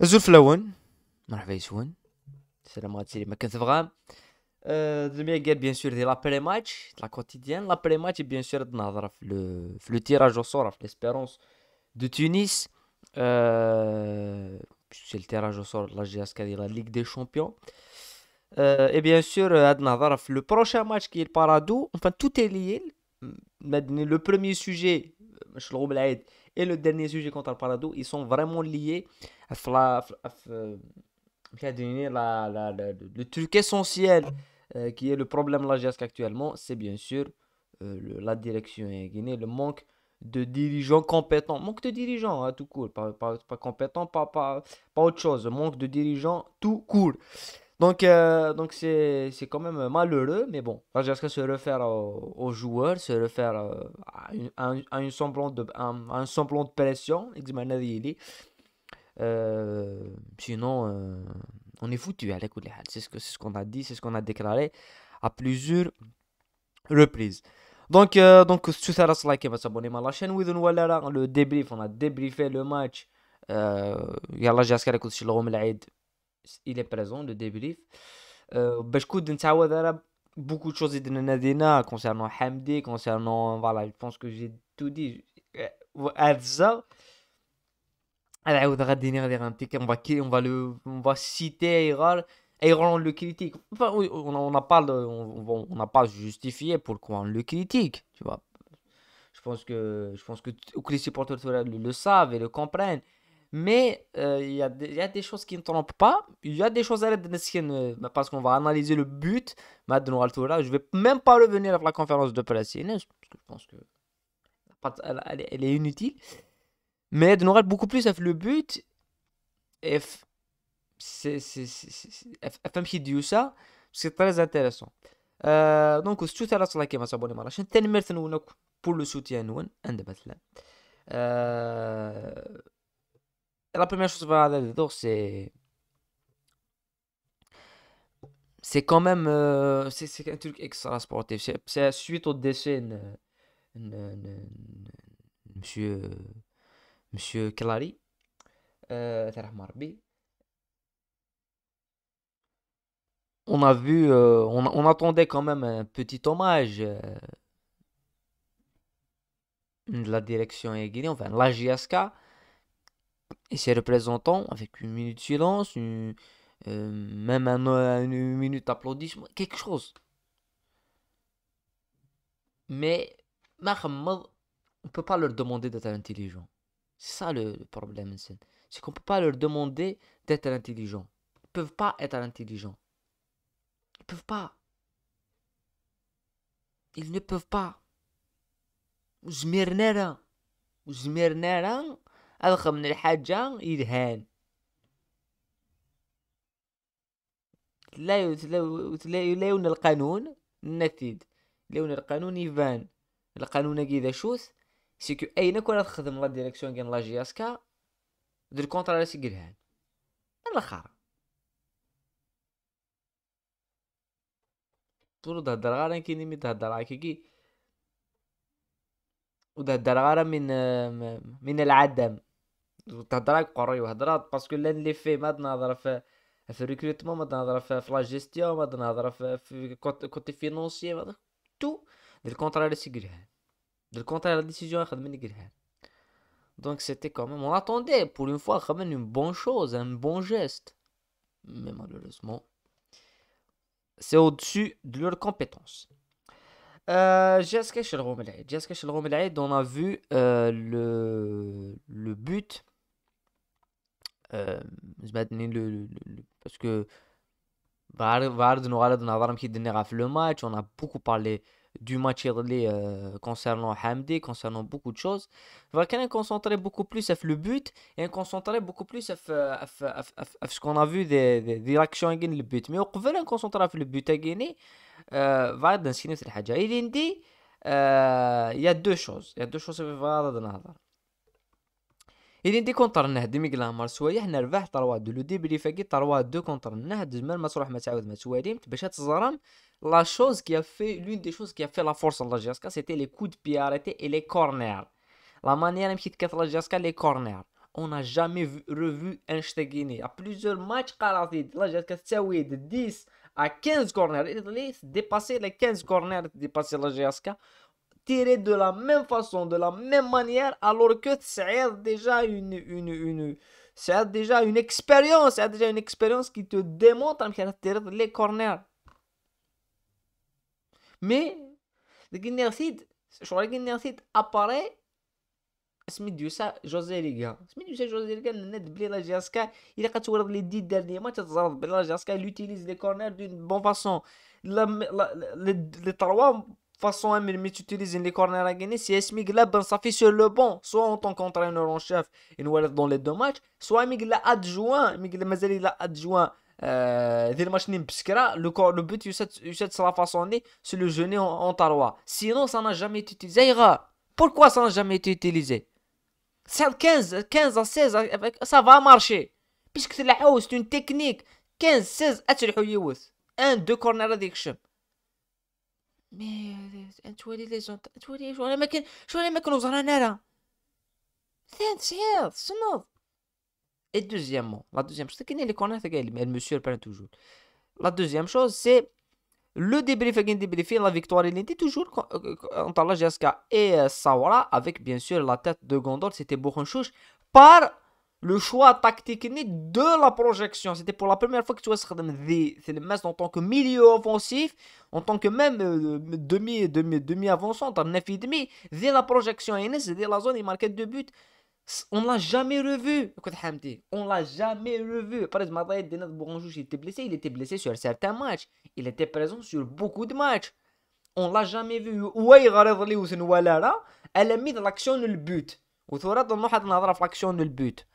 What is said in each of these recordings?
ezulfeloun marhabaysoun c'est la ma kan tfgham euh demain il y a bien sûr les la premier match la quotidienne la premier match est bien sûr de nehdara le tirage au sort de l'esperance de tunis c'est le tirage au sort la Gaskia de la Ligue des Champions et bien sûr had nehdara le prochain match qui est Paradou enfin tout est lié mais le premier sujet euh, et le dernier sujet contre le parado ils sont vraiment liés à la, le truc essentiel euh, qui est le problème l'Algérie actuellement c'est bien sûr euh, la direction le manque de dirigeants compétents manque de dirigeants hein, tout court pas, pas, compétents pas, pas autre chose manque de dirigeants tout court donc, euh, donc c'est, c'est quand même malheureux, mais bon, que se refaire aux, joueurs, se refaire euh, à, une, à, de, un semblant de pression, euh, sinon, euh, on est foutu à l'écoute C'est ce, que, c'est ce qu'on a dit, c'est ce qu'on a déclaré à plusieurs reprises. Donc, donc, tout ça, et vous s'abonner à la chaîne. Le débrief, on a débriefé le match. J'espère que vous شي le il est présent, le débrief. Euh, mm. bah, beaucoup de choses concernant Hamdi, concernant. Voilà, je pense que j'ai tout dit. On va, le, on va citer Ayral. Ayral, on le critique. Enfin, on n'a pas, on, on pas justifié pourquoi on le critique. Tu vois. Je pense que, je pense que tous les supporters le savent et le comprennent. Mais euh, il y, y, a des choses qui ne trompent pas. Il y a des choses à l'aide de euh, bah, parce qu'on va analyser le but. Maintenant, bah, là je ne vais même pas revenir à la conférence de presse, parce que je pense que elle, est inutile. Mais de a beaucoup plus avec le but. Et c'est ça, c'est très intéressant. Euh, donc, si tu as la va s'abonner à la chaîne. Pour le soutien, un la première chose va c'est. C'est quand même. c'est euh, un truc extra sportif. C'est suite au décès de monsieur. Monsieur Clary. Euh, on a vu, euh, on, attendait quand même un petit hommage euh, de la direction fait enfin la JSK et ses représentants avec une minute de silence, euh, même euh, une minute d'applaudissement, quelque chose. Mais Mohamed, on ne peut pas leur demander d'être intelligent. C'est ça le, problème, c'est qu'on ne peut pas leur demander d'être intelligent. Ils ne peuvent pas être intelligents. Ils ne peuvent pas. Ils ne peuvent pas. أرخى من الحاجة يدهان لا يلون القانون نتيد لون القانون يفان القانون ذا شوث سيكو اين كون تخدم لا ديريكسيون كان لا جياسكا دير كونترا سي قلهان الاخر طول تهدر غارة كيني مي تهدر غارة كيكي وتهدر غارة من من العدم parce que l'un fait maintenant dans fait, recrutement maintenant dans la la gestion maintenant dans la côté côté financier tout, le contraire de ce qu'il y a, dans le contraire donc c'était quand même on attendait pour une fois quand même une bonne chose un bon geste mais malheureusement c'est au dessus de leurs compétences euh, jusqu'à chez le Romelai jusqu'à chez le Romelai dont on a vu euh, le but euh, le, le, le, parce que va Vard de parle de Nadar qui dénigre le match. On a beaucoup parlé du match irlandais euh, concernant Hamdi, concernant beaucoup de choses. Vraiment, on concentrait beaucoup plus sur le but et on concentrait beaucoup plus euh, sur ce qu'on a vu des, des, des le but. Mais au final, on concentrait sur le but à gagner. Euh, Vard a signé cette chose. Il dit euh, il y a deux choses. Il y a deux choses à Vard a dénigre. اذا دي كونتر النهد دي ميغلا مار سوايع حنا ربح 3 دو لو ديبري فاكي 3 دو كونتر النهد زمان ما تروح ما تعاود ما تواليمت باش تزرم لا شوز كي في لون دي شوز كي في لا فورس لاجيسكا سيتي لي كود بي ارتي اي لي كورنير لا مانيير مشيت كات جاسكا لي كورنير اون ا جامي ريفو ان Einstein ا plusieurs ماتش caractéristiques. لا جاسكا تساوي 10 ا 15 كورنير Il a dépassé لي 15 corners, dépassé لا جاسكا tirer de la même façon, de la même manière, alors que c'est déjà une, une, une, c'est déjà une expérience, c'est déjà une expérience qui te démontre les corners. Mais, le Guinercide, je crois que Guinercide apparaît. سميديو سا جوزي ليغا سميديو سا جوزي ليغا ند بلي لا جاسكا الا كتورد لي دي ديرني ماتش تزرد بلي لا جاسكا لوتيليز لي كورنر دون بون فاسون لي تروا façon, un tu utilise les corners à gagner. Si Esmigla Ben fait sur le banc, soit en tant qu'entraîneur en chef, il nous dans les deux matchs, soit Esmigla adjoint, Migla Mazali l'a adjoint. Dil Machnim Pskra, le but de sera façonné sur le genou en, en tarois. Sinon, ça n'a jamais été utilisé. Pourquoi ça n'a jamais été utilisé 15, 15 à 16, ça va marcher. Puisque c'est une technique. 15, 16, 1, 2 corners à مي انت ولي لي جونط انت ولي شو les ما كان شو انا ما كنوصل انا راه ثاني شهر شنو Et deuxièmement, la deuxième chose, c'est que monsieur prend toujours. La deuxième chose, c'est le débrief et débrief, la victoire, il était toujours entre la GSK et euh, Sawara, avec bien sûr la tête de Gondor, c'était beaucoup en chouche par le choix tactique de la projection. C'était pour la première fois que tu le match en tant que milieu offensif, en tant que même euh, euh, demi, demi, demi avançant, en 9 et demi, c'est la projection, dès la zone, il marquait deux buts. On l'a jamais revu, on l'a jamais revu. Par exemple, il était blessé, il était blessé sur certains matchs, il était présent sur beaucoup de matchs. On l'a jamais vu. elle a mis de l'action le but. a mis l'action dans le but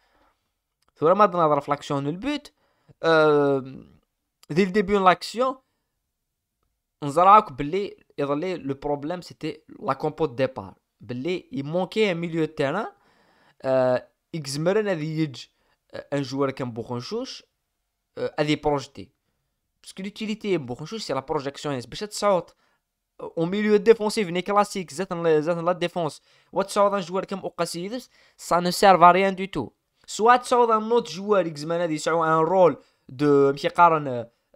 vraiment la réflexion, l'action le but. Euh, dès le début de l'action, on a que le problème c'était la compo de départ. Il manquait un milieu de terrain. Euh, il a euh, un joueur qui a un est projeté. Parce que l'utilité de c'est la projection. C'est saute au milieu défensif, ni classique, dans la défense. Ou un joueur comme ça ne sert à rien du tout soit ça as un autre joueur qui a un rôle de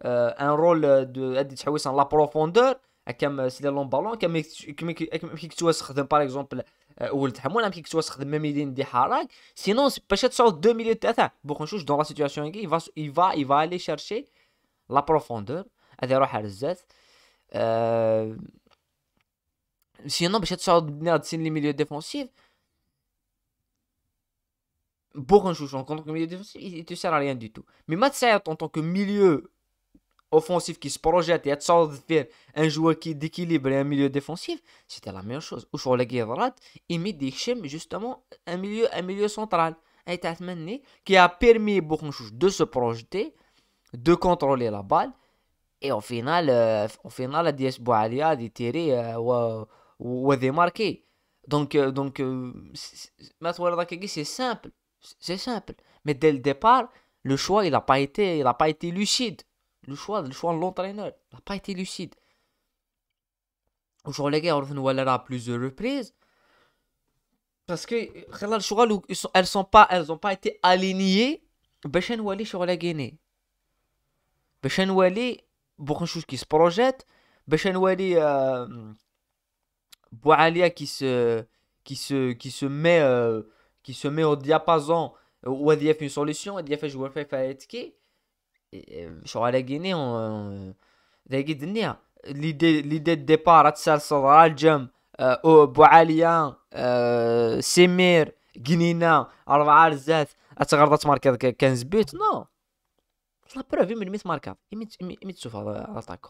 euh, un de la profondeur Comme c'est euh, long ballon qui comme par exemple le de harak sinon deux milieux de dans la situation il va il va aller chercher la profondeur à droite si non choses en tant que milieu défensif, il ne te sert à rien du tout. Mais Matsayat en tant que milieu offensif qui se projette et être faire un joueur qui d'équilibre et un milieu défensif, c'était la meilleure chose. Ou sur la guerre il met des justement un milieu, un milieu central. qui a permis beaucoup de se projeter, de contrôler la balle. Et au final, euh, au final, la DS Boualia a tiré ou, euh, démarqué. Donc, euh, donc, euh, c'est simple. C'est simple. Mais dès le départ, le choix, il n'a pas, été, il a pas été lucide. Le choix, le choix de l'entraîneur, il n'a pas été lucide. Aujourd'hui, les gars, on revient à plusieurs reprises. Parce que, le choix, elles n'ont pas, elles ont pas été alignées. Bachan Wali sur la Guinée. Wali, beaucoup de choses qui se projettent. Bachan Wali, euh, Boualia qui se, qui se, qui se met. Euh, qui se met au diapason وهذه في سوليسيون هذه فاش هو فيها تكي شو على كيني ذاك الدنيا ليدي ليدي ديبار تسلسل راجم او بوعاليا سمير جنينة أربعة لزات أتغرض تماركا 15 بيت نو لا بروفي من ميت ماركا ميت تشوف اتاكو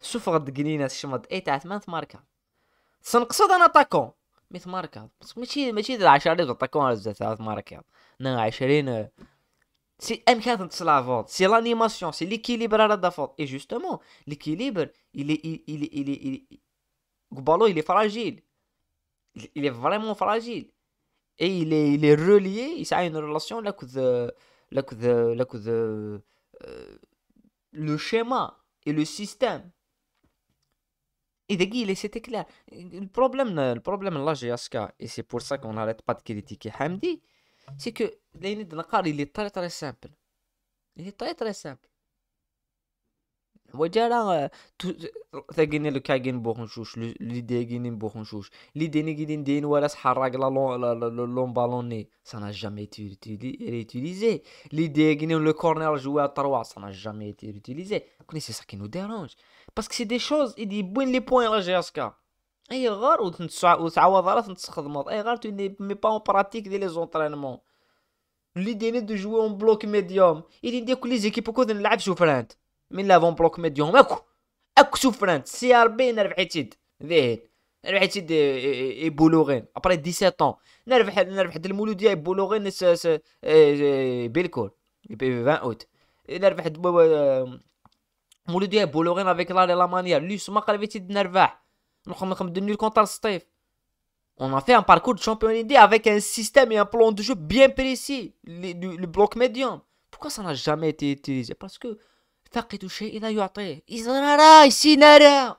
سوف غد جنينة شمد اي تاع ثمان ماركا تنقصد انا اتاكو Mais c'est marqué parce l'animation, c'est l'équilibre. Et justement, l'équilibre, il est fragile. Il est vraiment fragile et il est relié. Il a une relation avec euh, le schéma et le système. Et d'ailleurs, c'était clair. Le problème, euh, le problème là la que et c'est pour ça qu'on n'arrête pas de critiquer Hamdi, c'est que la carte, il est très très simple. Il est très très simple. وجرى ثقين لو كاين l'idée لي l'idée l'idée لي ديني كيدين دين ولا سحراك لا لون بالوني L'idée نا جامي ريتيليزي لي corner لو كورنر جوا 3 ça n'a jamais ريتيليزي كوني سي ça qui nous dérange باسكو سي دي شوز يديبوين لي بوين لا جي اس كا اي غار وتعوض راه تنتخدمو اي غار تولي مي با اون براتيك ديال لي زونطرينمون لي ديني دو جوي اون بلوك ميديوم يدي ندير كل لي زيكيب كود نلعب سوفرانت من لافون بلوك ميديوم اكو اكو سوفرانت سي ار بي نربح تيد ذهن ربح اي بولوغين ابري 17 طون نربح نربح د المولود ديال بولوغين يبولوغين بي 20 اوت نربح Je vous dis avec la et la manière. Lui, ce n'est pas le vétérinaire. Nous sommes venus le compteur de Steve. On a fait un parcours de championnat avec un système et un plan de jeu bien précis. Le bloc médian. Pourquoi ça n'a jamais été utilisé Parce que. Il y a un peu de temps. Il a un peu de temps.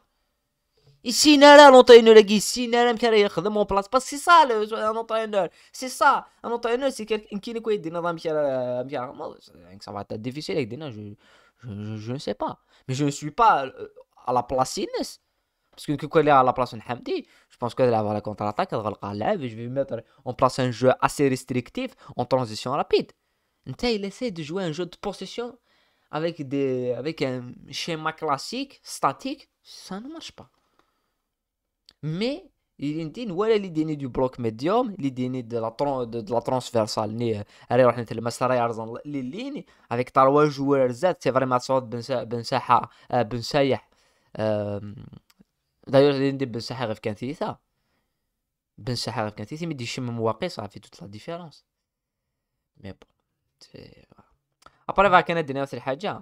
Il y a un peu de temps. Il y a un peu de temps. Il y a un peu de temps. Il y a c'est ça le joueur d'un entraîneur. C'est ça. Un entraîneur, c'est quelqu'un qui a été dans le monde. C'est difficile avec des jeu. Je, ne sais pas. Mais je ne suis pas euh, à la place Inès. Parce que quand elle est à la place de Hamdi, je pense qu'elle va avoir la contre-attaque, elle va le et je vais mettre en place un jeu assez restrictif en transition rapide. Il essaie de jouer un jeu de possession avec, des, avec un schéma classique, statique, ça ne marche pas. Mais يدين ولا اللي ديني دو بلوك ميديوم اللي ديني دو لا دو لا ترونسفيرسال ني راه روح نتل مسرا لي للين هذيك طروا جوار زاد سي فريمون صوت بن بن ساحه بن سايح دايوغ اللي بن ساحه غير كان ثيثا بن ساحه غير كان ثيثي ميدي شم مواقيس صافي توت لا ديفيرونس مي بون ابري فا كان الدنيا واحد الحاجه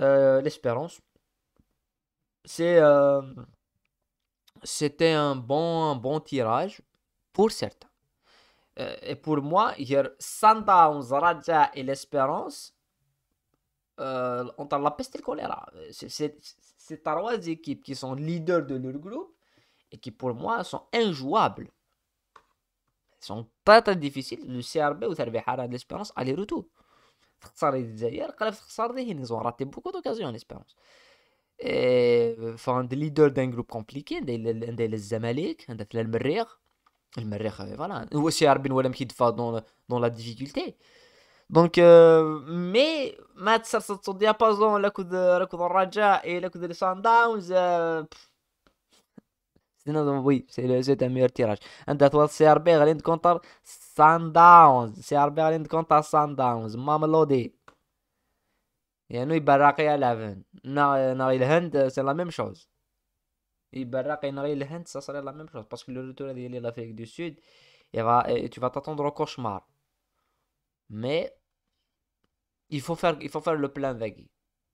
Euh, l'espérance. C'est, euh, c'était un bon, bon tirage pour certains. Euh, et pour moi, hier, Sundowns, Raja et l'espérance, ont entre la peste et le choléra. C'est trois équipes qui sont leaders de leur groupe et qui, pour moi, sont injouables. sont très très difficiles. Le CRB ou le de l'Espérance, aller-retour ils ont raté beaucoup d'occasions, j'espère. Enfin, des leader d'un groupe compliqué, des, des, des Zemalek, des, des Merrer, les Merrer, voilà. Ou aussi Arbin Walem qui est va dans, la difficulté. Donc, mais mettre ça sur à pas le coup de, de Raja et le coup de les Sundowns. Euh, oui, c'est le jeu meilleur tirage. And that was CRB Berlin contre Sundowns. CRB Berlin contre Sundowns. Mamelody. Et nous, il barraque à l'avant. Hand, c'est la même chose. Il barraque à Nari ça serait la même chose. Parce que le retour de l'Afrique du Sud, tu vas t'attendre au cauchemar. Mais, il faut faire, il faut faire le plein, avec. Il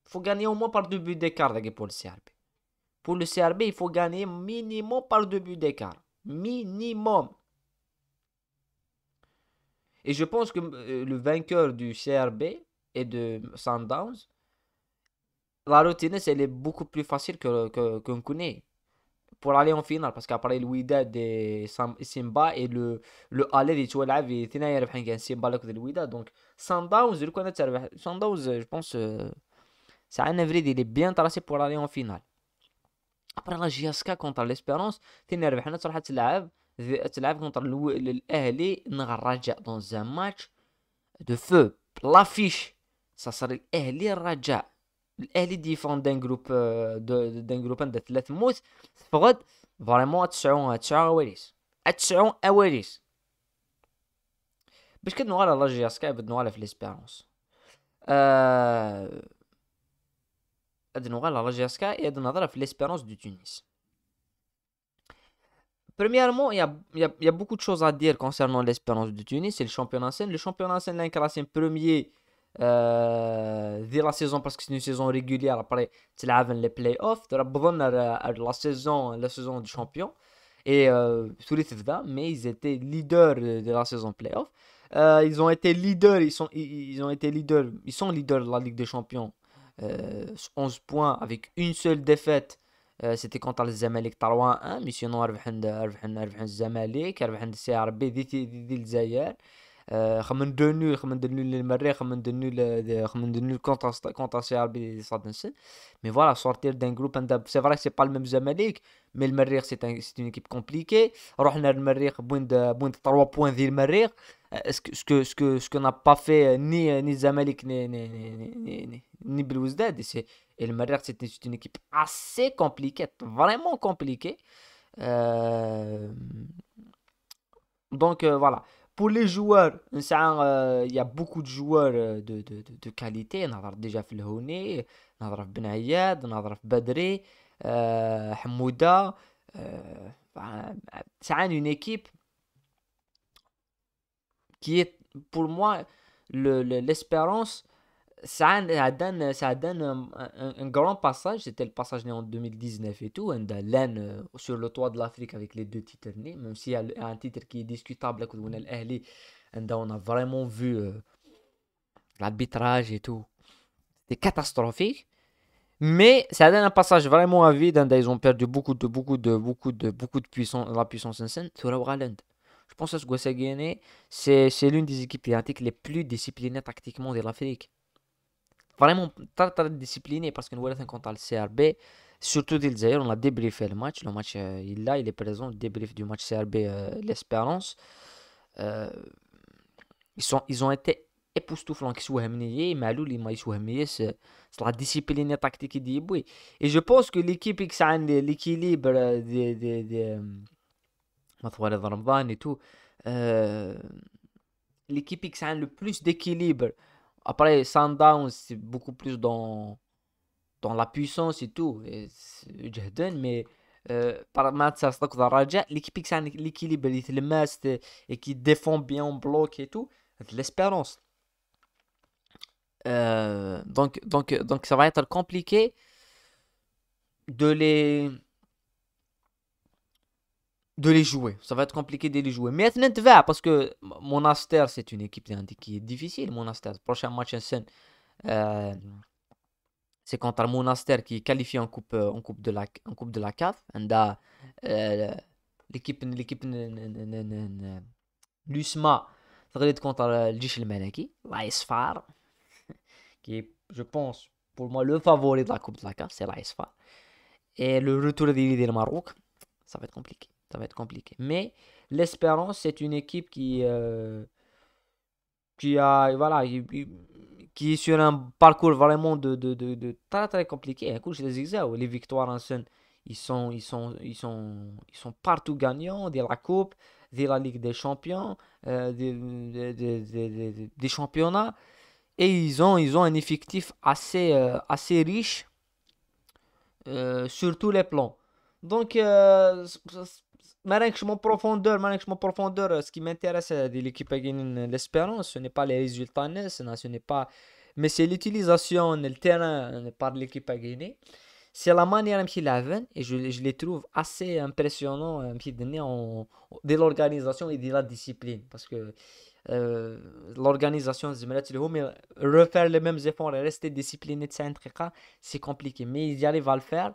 faut gagner au moins par deux buts d'écart, cartes pour le CRB. Pour le CRB, il faut gagner minimum par deux buts d'écart. Minimum. Et je pense que euh, le vainqueur du CRB et de Sundowns, la routine, elle est beaucoup plus facile que, que, qu'on connaît pour aller en finale parce qu'après le Widad de Simba et le le Aller et Chouel Avi, Tina Yerbhan Simba là côté le Widad. Donc Sundowns, je le connais, Sandowns, je pense, euh, c'est un avril, il est bien tracé pour aller en finale. ابري لا جياسكا كونتر ليسبيرونس تينا ربحنا تروح تلعب تلعب كونتر الاهلي نهار الرجاء دون زان ماتش دو فو بلافيش صار الاهلي الرجاء الاهلي ديفون دان جروب دان جروب عندها ثلاث موت فغد فريمون تسعون تسعة اواليس تسعون اواليس باش كنوغالا لا جياسكا بد نوغالا في ليسبيرونس آه Et نوغال على جاسكا اي غادي في Premièrement, il y a, y a, beaucoup de choses à dire concernant l'espérance du Tunis et le championnat scène. Le championnat scène, l'incarnation premier euh, la saison parce que c'est une saison régulière. Après, tu l'as les playoffs. Tu as euh, la saison, la saison du champion. Et euh, tous les mais ils étaient leaders de la saison playoff. Euh, ils ont été leaders, ils sont, ils, ils ont été leaders, ils sont leaders de la Ligue des Champions 11 points avec une seule défaite c'était contre les Zamalek 3 1 mais sinon ربحنا ربحنا ربحنا الزمالك ربحنا السي ار بي دي دي الجزائر خمن le نول خمن contre نول للمريخ خمن دو نول خمن دو كونتر كونتر سي ار بي مي فوالا سورتير دان جروب c'est سي فري سي با الميم مي المريخ 3 points ديال euh, ce que ce que ce qu'on n'a pas fait euh, ni euh, ni Zamalek ni ni ni ni, ni et, le Maroc c'était une équipe assez compliquée vraiment compliquée donc voilà pour les joueurs il y a beaucoup de joueurs de, de, de, qualité on a déjà Felhouni on a Ben Ayad on a Badri Hamouda c'est une équipe qui est pour moi l'espérance. Le, ça ça donne un, grand passage, c'était le passage né en 2019 et tout, un euh, sur le toit de l'Afrique avec les deux titres nés, même s'il y a un titre qui est discutable, on a vraiment vu euh, l'arbitrage et tout. C'était catastrophique. Mais ça donne un passage vraiment à vide, ils ont perdu beaucoup de, beaucoup de, beaucoup de, beaucoup de puissance, la puissance en scène sur je pense que ce Guinée, c'est l'une des équipes identiques les plus disciplinées tactiquement de l'Afrique. Vraiment, très, très discipliné parce que nous avons contre le CRB. Surtout d'ailleurs on a débriefé le match. Le match, euh, il là, il est présent, débrief du match CRB, euh, l'Espérance. Euh, ils, sont, ils ont été époustouflants qui sont amenés, malou ils sont amenés, c'est la discipline tactique qui dit Et je pense que l'équipe qui a l'équilibre des. de, de Ramadan et tout, euh, l'équipe qui a le plus d'équilibre. Après, Sundowns, c'est beaucoup plus dans, dans la puissance et tout. Et mais euh, par match, l'équipe qui a l'équilibre, le masse et qui défend bien en bloc et tout. De l'espérance. Euh, donc, donc, donc, ça va être compliqué de les de les jouer. Ça va être compliqué de les jouer. Mais va parce que Monastir, c'est une équipe qui est difficile. Monastir, prochain match en scène, euh, c'est contre Monastir qui est qualifié en coupe, euh, en coupe de la, en coupe de la CAF. Euh, l'équipe, l'équipe, l'USMA, ça va être contre le Jishel l'ASFAR, qui est, je pense, pour moi, le favori de la coupe de la CAF, c'est l'ASFAR. Et le retour leaders Maroc, ça va être compliqué. Ça va être compliqué. Mais l'Espérance, c'est une équipe qui, euh, qui, a, voilà, qui est sur un parcours vraiment de, de, de, très très compliqué. Les victoires en scène, ils sont, ils sont, ils sont, ils sont partout gagnants de la Coupe, de la Ligue des Champions, euh, des, des, championnats. Et ils ont, ils ont un effectif assez, euh, assez riche sur tous les plans. Donc, je mon profondeur, je profondeur. Euh, ce qui m'intéresse de l'équipe à Guinée, l'espérance, ce n'est pas les résultats, ce n'est pas, mais c'est l'utilisation le terrain euh, par l'équipe à C'est la manière ils a et je, les trouve assez impressionnants en, de l'organisation et de la discipline parce que euh, l'organisation refaire les mêmes efforts et rester discipliné c'est compliqué mais ils arrivent à le faire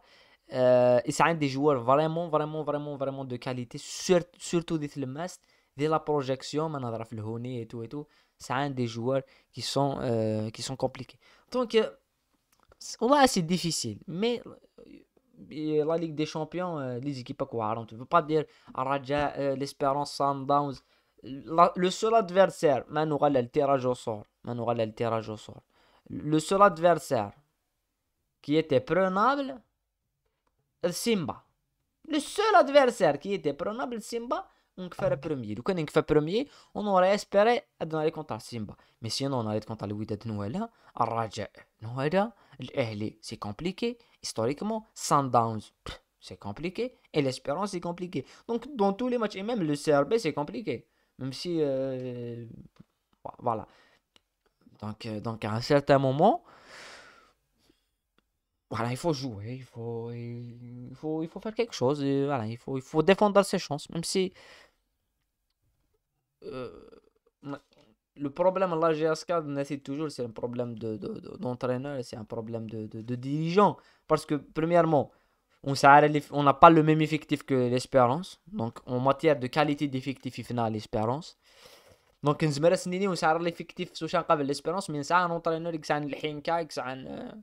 euh, et c'est un des joueurs vraiment, vraiment, vraiment, vraiment de qualité, surtout dès le mast, de la projection, Manadraf le et tout et tout. C'est un des joueurs qui sont, euh, qui sont compliqués. Donc, euh, c'est difficile, mais euh, la Ligue des Champions, les équipes à quoi on ne peut pas dire Raja, l'Espérance, Sundowns. le seul adversaire, Manoura le au sort. le au sort. Le seul adversaire qui était prenable, Simba, le seul adversaire qui était prenable, Simba. on fait premier. Donc, on fait premier, on aurait espéré dans les comptes à Simba. Mais sinon, on allait contre le Wydad Nouala, le Raja l'Ehli, c'est compliqué. Historiquement, Sundowns, c'est compliqué. Et l'Espérance, c'est compliqué. Donc, dans tous les matchs, et même le CRB, c'est compliqué. Même si. Euh, voilà. Donc, euh, donc, à un certain moment, voilà, il faut jouer, il faut, il faut, il faut faire quelque chose. voilà, il, faut, il faut défendre ses chances, même si. Euh, le problème de la GSK, c'est toujours c'est un problème d'entraîneur, de, de, c'est un problème de, de, dirigeant. Parce que, premièrement, on n'a pas le même effectif que l'Espérance. Donc, en matière de qualité d'effectif, il finit l'Espérance. Donc, on سنيني l'Espérance mais on قبل l'espérance, mais ساعه نونترينور كسعن un...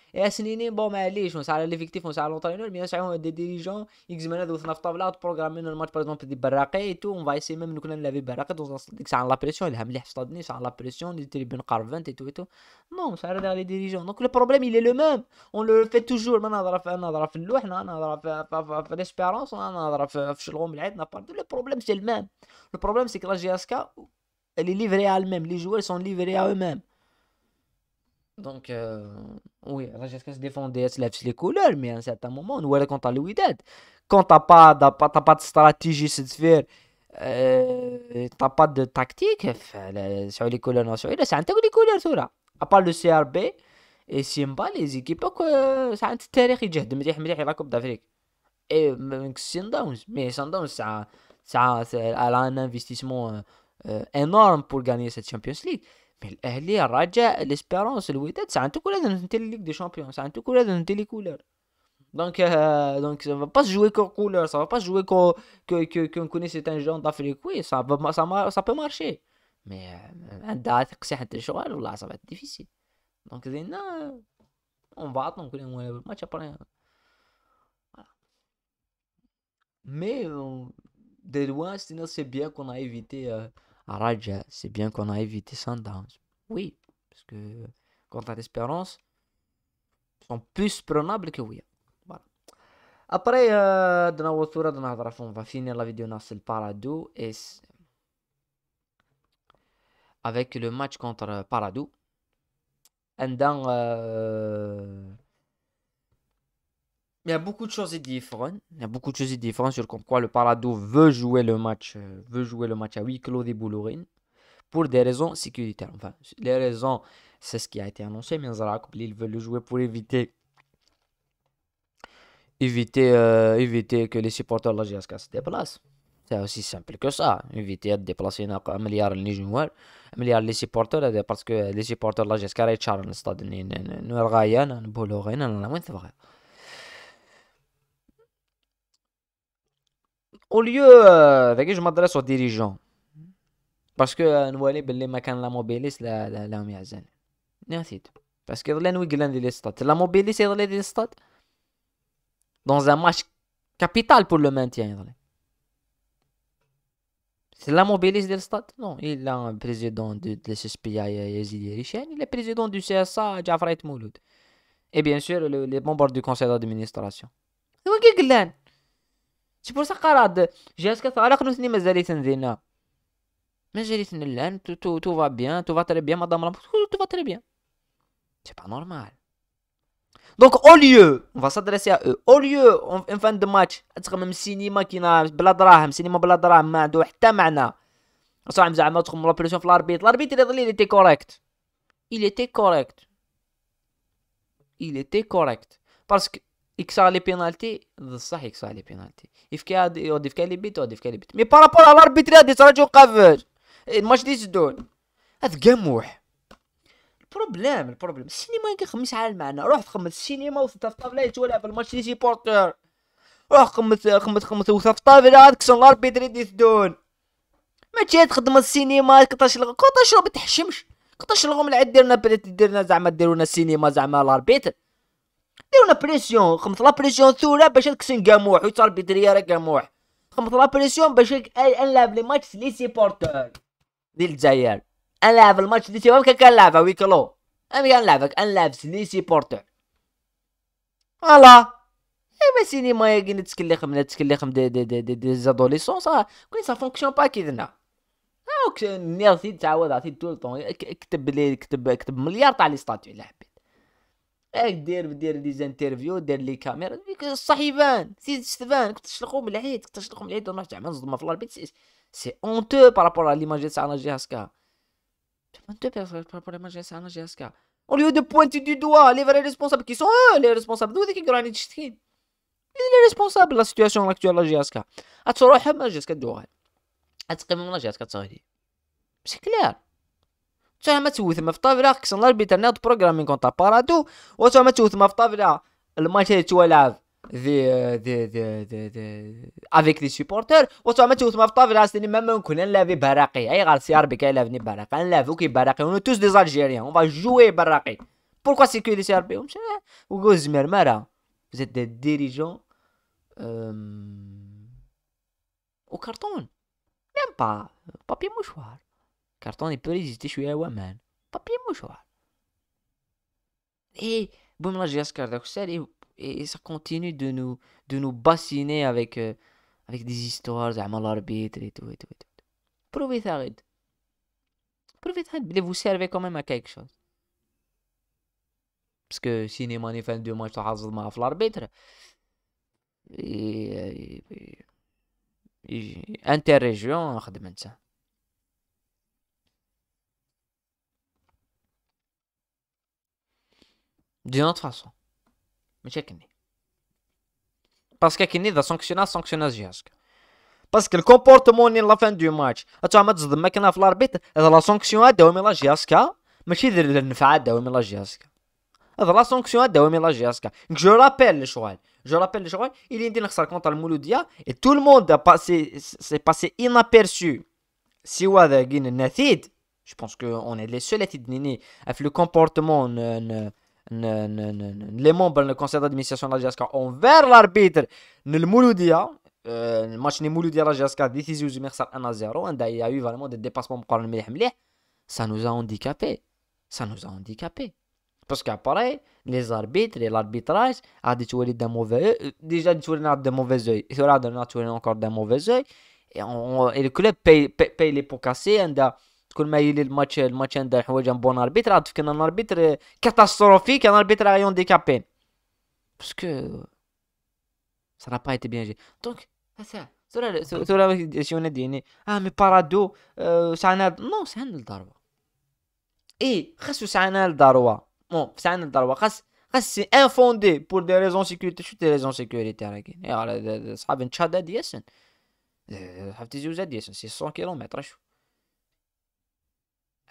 يا سنيني بو معليش ونسعى على ليفيكتيف ونسعى على لونترينور مي نسعى دي ديريجون يلزم انا دوثنا في طابله بروغرامي الماتش باغ اكزومبل دي براقي تو اون فايسي ميم كنا نلعب براقي ديك ساعه لا بريسيون الهم اللي حصلتني ساعه لا بريسيون لي تريبين قارفنت اي تو تو نو نسعى على لي ديريجون دونك لو بروبليم الي لو ميم اون لو في توجور ما نهضر في نهضر في اللوح نهضر في ليسبيرونس نهضر في شلغوم العيد نهضر لو بروبليم سي المام لو بروبليم سي كلا جي ليفري على الميم لي جوار سون ليفري على Donc, euh, oui, Francesca se défend se lève les couleurs, mais à un certain moment, nous est contre l'Ouidad. Quand tu n'as pas, pas de stratégie, tu n'as faire. pas de tactique sur les couleurs tu c'est un les couleurs sur à part le CRB et Simba les équipes euh, ça a un me de que c'est la Coupe d'Afrique et Sundowns mais Sundowns ça ça elle a un investissement euh, énorme pour gagner cette Champions League l'Espérance, un c'est un dans الوداد la Ligue de des c'est un un tout dans كولر Donc, couleur donc, euh, ça ne va pas se jouer qu'en couleur, ça ne va pas se jouer qu'on que, que, connaît certains gens d'Afrique. Oui, ça, va, ça, peut marcher. Mais euh, un date, c'est un joueur là, ça va être difficile. Donc, non, on va attendre le match après. Hein. Voilà. Mais euh, de loin, c'est bien qu'on a évité. Raja, ah c'est bien qu'on a évité Sundowns. Oui, parce que contre à l'espérance, sont plus prenables que oui. Après, euh, on va finir la vidéo sur le Paradou et avec le match contre Paradou. Et dans, il y a beaucoup de choses différentes. Il y a beaucoup de choses différentes sur quoi le Parado veut jouer le match, veut jouer le match à huis clos des Boulourines pour des raisons sécuritaires. Enfin, les raisons, c'est ce qui a été annoncé, mais ils veulent le jouer pour éviter éviter, éviter que les supporters de la GSK se déplacent. C'est aussi simple que ça. Éviter de déplacer un milliard de joueurs, un milliard de supporters, parce que les supporters de la GSK, ils chargent le stade. Nous, Ryan, on moins au lieu, euh, je m'adresse aux dirigeants. Parce que euh, nous allons que les la mobilisent la la la miazen. Parce que nous glandent les stades. La mobilisent dans les Dans un match capital pour le maintien. C'est la mobilise des stades. Non, il a un président de, la CSPI euh, Yazid Yerichen. Il est président du CSA Jafrait Mouloud. Et bien sûr, les membres du conseil d'administration. qui glandent. سي بور سا قراد جهاز كثارق نوتني مازال تنزينا مازال الان تو تو تو فا بيان تو فا تري بيان مدام لامبوس تو فا تري بيان سي با نورمال دونك او ليو اون فا سادريسي ا او او ليو ان فان دو ماتش تخمم سينما كينا بلا دراهم سينما بلا دراهم ما عندو حتى معنى صح زعما تخمم لابريسيون في الاربيت الاربيت اللي ظلي تي كوريكت إلي تي كوريكت إلي تي كوريكت باسكو يكسر لي بينالتي بصح يكسر لي بينالتي يفكي يود يفكي لي بيت يود يفكي لي بيت مي بارابور على الاربيتري هادي تراجع قافل الماتش دي يسدون هاد قاموح البروبليم البروبليم السينما كي خمس على المعنى روح تخمس السينما وثبت في الطابله تولع في الماتش دي سيبورتر روح خمس خمس خمس وثبت في الطابله هاد كسر الاربيتري دي ما ماشي تخدم السينما كطاش كطاش ما تحشمش كطاش الغوم العاد ديرنا ديرنا زعما ديرونا السينما زعما الاربيتر ديرونا بريسيون خمط لا بريسيون ثوره باش تكسن قموح ويتصال بيدريا راه كاموح خمط لا بريسيون باش نلعب لي ماتش لي سيبورتور ديال الجزائر نلعب الماتش لي سيبورتور كان كنلعبها ويكلو انا كنلعبك كنلعب لي سيبورتور فوالا ايوا سينما كي تسكليخم خم دي دي دي دي, دي زادوليسونس كاين سا فونكسيون با كي درنا هاوك نيرسي تعاود عطيت طول طون كتب لي كتب كتب مليار تاع لي ستاتيو الا حبيت هاك دير دير لي زانترفيو دير لي كاميرا ديك الصحيبان سي شتبان كنت تشلقو من العيد كنت تشلقو من العيد ونروح زعما منصدمه في الاربيت سي سي اونتو بارابور على ليماج تاع ناجي هاسكا اونتو بارابور على ليماج تاع ناجي هاسكا او ليو دو بوينتي دو دوا لي فري ريسبونسابل كي سون لي ريسبونسابل دو هذيك راني تشتكين لي ريسبونسابل لا سيتياسيون اكتوال لا جي هاسكا تروحهم لا جي هاسكا دوغال تقيمهم من جي هاسكا سي كلير تما ما في طابله خصنا الاربيتر ناض بروغرامين كونتا بارادو و تما ما في طابله الماتش اللي توالعب دي دي دي دي دي افيك لي سيبورتر و تما ما في طابله سيني ما ممكن نلافي براقي اي غير سي ار بي كيلافني براقي نلعبو كي براقي ونو توس دي زالجيريان اون فا جوي براقي بوركوا كي دي سي ار بي ومشى وكو زمير مارا زيد دي ديريجون ام euh, au carton. Même pas. carton il peut résister, je suis à la main. Pas plus mouchoir. Et, bon, là, j'ai ce de d'heure, et ça continue de nous bassiner avec des histoires de l'arbitre et tout. Prouvez ça, prouvez ça, de vous servez quand même à quelque chose. Parce que, si les monétaires, les monétaires, les monétaires, mal monétaires, et, et, et, inter-régions, on va faire ça. d'une autre façon. Monsieur Kenny. Parce que Kenny va sanctionner, sanctionner Ziask. Parce que le comportement à la fin du match. Tu as mis le mec à l'arbitre. Et la sanction est hein? de la Ziask. Mais c'est de la fin de la Ziask. Et la sanction est de la Ziask. Je rappelle les choses, Je rappelle les choses, Il est dit que ça compte à Mouloudia. Et tout le monde s'est passé, inaperçu. Si on a une nathide, je pense qu'on est les seuls à être nini. Avec le comportement. Euh, non, non, non. Les membres du conseil d'administration de la GSK ont vers l'arbitre de Mouloudia. Le match de Mouloudia la GSK a décidé de 1 à 0. Il y a eu vraiment des dépassements pour le Mouloudia. Ça nous a handicapés. Ça nous a handicapés. Parce qu'après, les arbitres et l'arbitrage ont dit qu'il de a déjà des mauvais oeil. Il y a encore des mauvais oeil. Et, le club paye, les pots cassés. تكون يلي الماتش الماتش عندها حوايج بون اربيتر عاد تفكر ان اربيتر كاتاستروفيك كان اربيتر دي كابين باسكو سرا با ايتي بيان جي دونك هسا سورا سورا شنو ديني اه مي بارادو سعنا نو سعنا الضربه اي خاصو سعنا الضربه مو سعنا الضربه خاص خاص سي انفوندي بور دي ريزون سيكوريتي شو دي ريزون سيكوريتي راه كاين يا صحاب تشاد هاد ياسن صحاب تيزيوز هاد ياسن 100 كيلومتر شو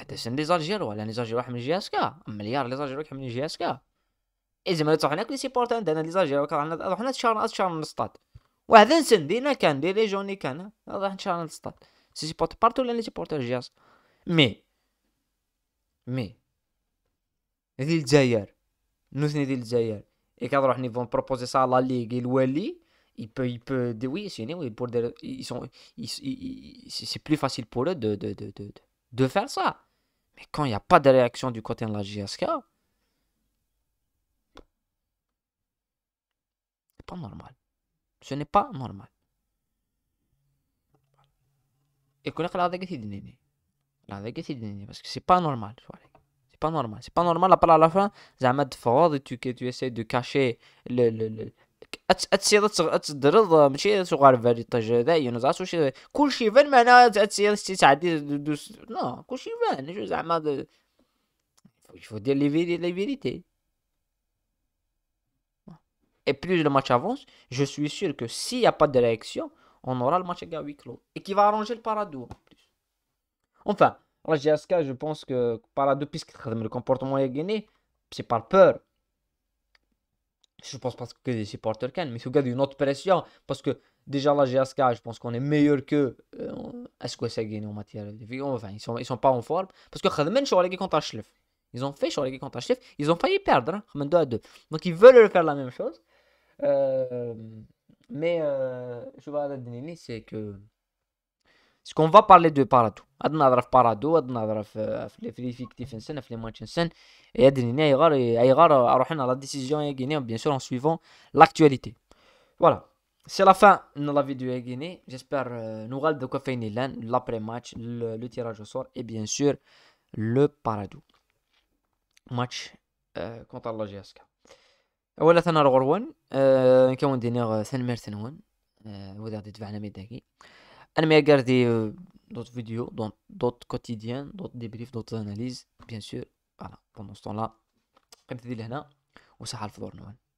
حتى سن لي زالجيرو ولا لي زالجيرو من اسكا مليار لي زالجيرو من اذا إيه زعما تروح هناك لي سيبورت عندنا لي زالجيرو راح حنا تشارنا تشارنا للسطاد واحد سن دينا كان دي لي جوني كان راح نشارنا للسطاد سي سيبورت بارتو ولا لي سيبورت اسكا مي مي هذه الجزائر نوثني ديال الجزائر اي كنروح نيفون بروبوزي سا لا ليغ إيه الوالي il peut, il peut, oui, c'est oui, pour des, ils sont, ils, ils, c'est plus facile pour eux de, de, de, de, de faire ça. Et quand il n'y a pas de réaction du côté de la JSK, c'est pas normal. Ce n'est pas normal. Et que la de la parce que c'est pas normal. C'est pas normal. C'est pas normal. Après, à la fin, tu, tu essaies de cacher le, le, le il ماشي كلشي كلشي زعما faut dire les, فيري vérités. Et plus le match avance, je suis sûr que s'il n'y a pas de réaction, on aura le match à huis clos. Et qui va arranger le Paradou Enfin, GSK, je pense que Paradou, puisque le comportement est gagné, c'est par peur je pense pas que des supporters Cannes, mais c'est au cas une autre pression, parce que déjà la GSK, je pense qu'on est meilleur que euh, est-ce que gagne en matière de enfin ils sont ils sont pas en forme, parce que Khadmen sur les contre Ashlef. Ils ont fait sur les contre Ashlef, ils ont failli perdre, 2 hein, à 2. Donc ils veulent faire la même chose. Euh, mais euh, je vois la c'est que ce qu'on va parler de parado à parado adref paradou, à d'un adref les et les matchs et à y la décision et guiné bien sûr en suivant l'actualité. Voilà, c'est la fin de la vidéo et guiné. J'espère euh, nous allons de quoi finir l'après match, le tirage au sort et bien sûr le parado match euh, contre la GSK. Voilà, c'est la fin de la vidéo. Anime à regarder euh, d'autres vidéos, d'autres quotidiens, d'autres débriefs, d'autres analyses, bien sûr. Voilà, pendant ce temps-là, قمت ندير لهنا وصحة الفطور نوال